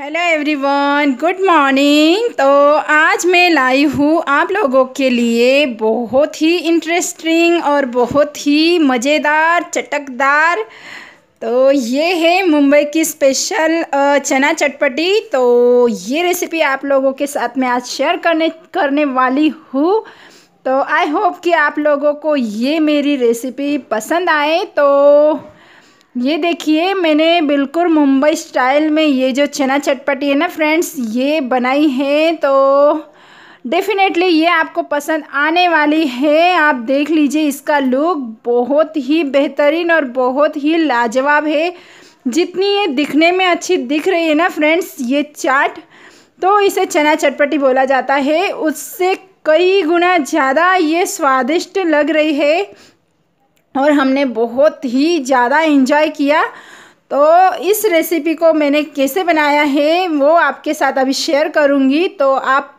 hello everyone good morning तो आज मैं लाई हूँ आप लोगों के लिए बहुत ही इंटरेस्टिंग और बहुत ही मज़ेदार चटकदार तो ये है मुंबई की स्पेशल चना चटपटी तो ये रेसिपी आप लोगों के साथ मैं आज शेयर करने करने वाली हूँ तो आई होप कि आप लोगों को ये मेरी रेसिपी पसंद आए तो ये देखिए मैंने बिल्कुल मुंबई स्टाइल में ये जो छना चटपटी है ना फ्रेंड्स ये बनाई है तो डेफिनेटली ये आपको पसंद आने वाली है आप देख लीजिए इसका लुक बहुत ही बेहतरीन और बहुत ही लाजवाब है जितनी ये दिखने में अच्छी दिख रही है ना फ्रेंड्स ये चाट तो इसे चना चटपटी बोला जाता है उससे कई गुना ज़्यादा ये स्वादिष्ट लग रही है और हमने बहुत ही ज़्यादा इन्जॉय किया तो इस रेसिपी को मैंने कैसे बनाया है वो आपके साथ अभी शेयर करूँगी तो आप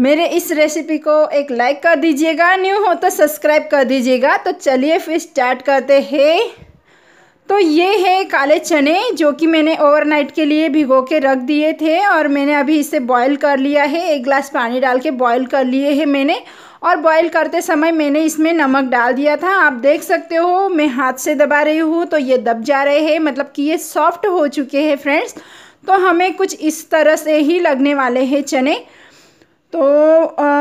मेरे इस रेसिपी को एक लाइक कर दीजिएगा न्यू हो तो सब्सक्राइब कर दीजिएगा तो चलिए फिर स्टार्ट करते हैं तो ये है काले चने जो कि मैंने ओवरनाइट के लिए भिगो के रख दिए थे और मैंने अभी इसे बॉईल कर लिया है एक ग्लास पानी डाल के बॉईल कर लिए है मैंने और बॉईल करते समय मैंने इसमें नमक डाल दिया था आप देख सकते हो मैं हाथ से दबा रही हूँ तो ये दब जा रहे हैं मतलब कि ये सॉफ्ट हो चुके हैं फ्रेंड्स तो हमें कुछ इस तरह से ही लगने वाले हैं चने तो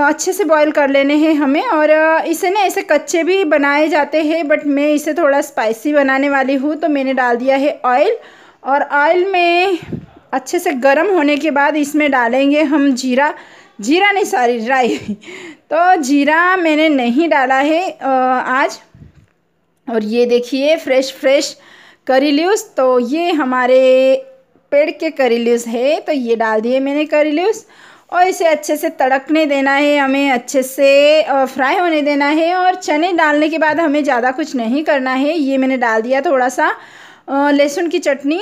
अच्छे से बॉईल कर लेने हैं हमें और इसे ना ऐसे कच्चे भी बनाए जाते हैं बट मैं इसे थोड़ा स्पाइसी बनाने वाली हूँ तो मैंने डाल दिया है ऑयल और ऑयल में अच्छे से गर्म होने के बाद इसमें डालेंगे हम जीरा जीरा नहीं सॉरी ड्राई तो जीरा मैंने नहीं डाला है आज और ये देखिए फ्रेश फ्रेश करी लीव्स तो ये हमारे पेड़ के करी लीव्स है तो ये डाल दिए मैंने करी लीव्स और इसे अच्छे से तड़कने देना है हमें अच्छे से फ्राई होने देना है और चने डालने के बाद हमें ज़्यादा कुछ नहीं करना है ये मैंने डाल दिया थोड़ा सा लहसुन की चटनी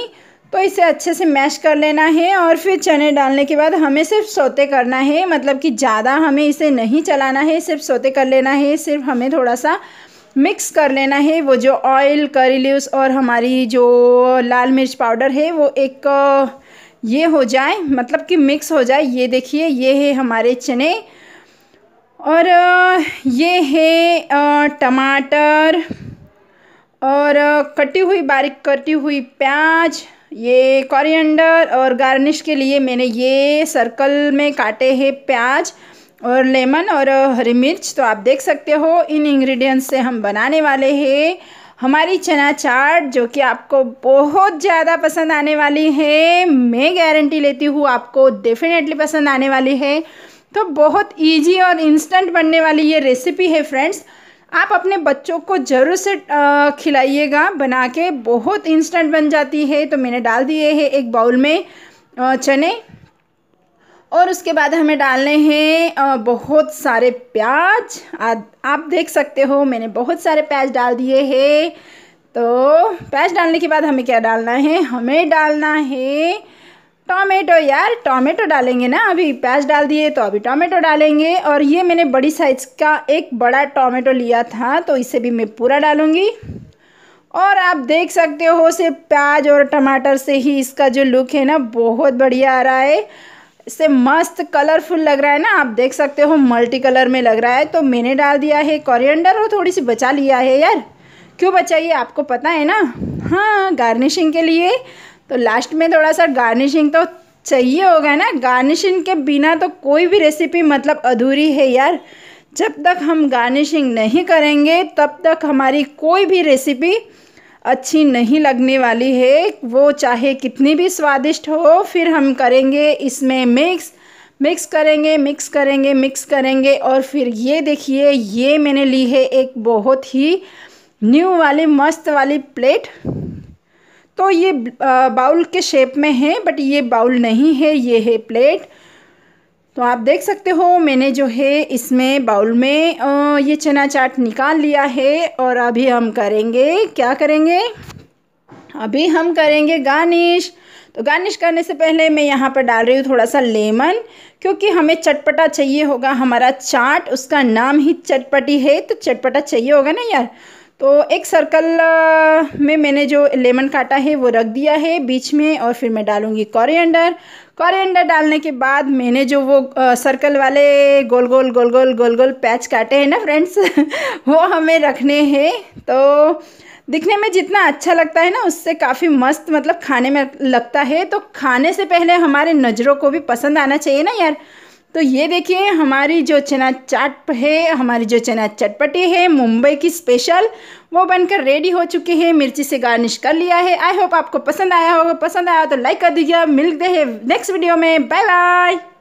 तो इसे अच्छे से मैश कर लेना है और फिर चने डालने के बाद हमें सिर्फ सोते करना है मतलब कि ज़्यादा हमें इसे नहीं चलाना है सिर्फ सोते कर लेना है सिर्फ हमें थोड़ा सा मिक्स कर लेना है वो जो ऑयल करी लिवस और हमारी जो लाल मिर्च पाउडर है वो एक ये हो जाए मतलब कि मिक्स हो जाए ये देखिए ये है हमारे चने और ये है टमाटर और कटी हुई बारीक कटी हुई प्याज ये कोरिएंडर और गार्निश के लिए मैंने ये सर्कल में काटे हैं प्याज और लेमन और हरी मिर्च तो आप देख सकते हो इन इंग्रेडिएंट्स से हम बनाने वाले हैं हमारी चना चाट जो कि आपको बहुत ज़्यादा पसंद आने वाली है मैं गारंटी लेती हूँ आपको डेफिनेटली पसंद आने वाली है तो बहुत इजी और इंस्टेंट बनने वाली ये रेसिपी है फ्रेंड्स आप अपने बच्चों को ज़रूर से खिलाइएगा बना के बहुत इंस्टेंट बन जाती है तो मैंने डाल दिए है एक बाउल में चने और उसके बाद हमें डालने हैं बहुत सारे प्याज आप देख सकते हो मैंने बहुत सारे प्याज डाल दिए हैं तो प्याज डालने के बाद हमें क्या डालना है हमें डालना है टोमेटो यार टोमेटो डालेंगे ना अभी प्याज डाल दिए तो अभी टोमेटो डालेंगे और ये मैंने बड़ी साइज़ का एक बड़ा टोमेटो लिया था तो इसे भी मैं पूरा डालूंगी और आप देख सकते हो सिर्फ प्याज और टमाटर से ही इसका जो लुक है ना बहुत बढ़िया आ रहा है इससे मस्त कलरफुल लग रहा है ना आप देख सकते हो मल्टी कलर में लग रहा है तो मैंने डाल दिया है कॉरियंडर और थोड़ी सी बचा लिया है यार क्यों बचाइए आपको पता है ना हाँ गार्निशिंग के लिए तो लास्ट में थोड़ा सा गार्निशिंग तो चाहिए होगा ना गार्निशिंग के बिना तो कोई भी रेसिपी मतलब अधूरी है यार जब तक हम गार्निशिंग नहीं करेंगे तब तक हमारी कोई भी रेसिपी अच्छी नहीं लगने वाली है वो चाहे कितनी भी स्वादिष्ट हो फिर हम करेंगे इसमें मिक्स मिक्स करेंगे मिक्स करेंगे मिक्स करेंगे और फिर ये देखिए ये मैंने ली है एक बहुत ही न्यू वाली मस्त वाली प्लेट तो ये बाउल के शेप में है बट ये बाउल नहीं है ये है प्लेट तो आप देख सकते हो मैंने जो है इसमें बाउल में ये चना चाट निकाल लिया है और अभी हम करेंगे क्या करेंगे अभी हम करेंगे गार्निश तो गार्निश करने से पहले मैं यहाँ पर डाल रही हूँ थोड़ा सा लेमन क्योंकि हमें चटपटा चाहिए होगा हमारा चाट उसका नाम ही चटपटी है तो चटपटा चाहिए होगा ना यार तो एक सर्कल में मैंने जो लेमन काटा है वो रख दिया है बीच में और फिर मैं डालूँगी कॉरियंडर कॉरियंडर डालने के बाद मैंने जो वो सर्कल वाले गोल गोल गोल गोल गोल गोल पैच काटे हैं ना फ्रेंड्स वो हमें रखने हैं तो दिखने में जितना अच्छा लगता है ना उससे काफ़ी मस्त मतलब खाने में लगता है तो खाने से पहले हमारे नज़रों को भी पसंद आना चाहिए ना यार तो ये देखिए हमारी जो चना चाट है हमारी जो चना चटपटी है मुंबई की स्पेशल वो बनकर रेडी हो चुके हैं मिर्ची से गार्निश कर लिया है आई होप आपको पसंद आया होगा पसंद आया तो लाइक कर दीजिए मिल दे नेक्स्ट वीडियो में बाय बाय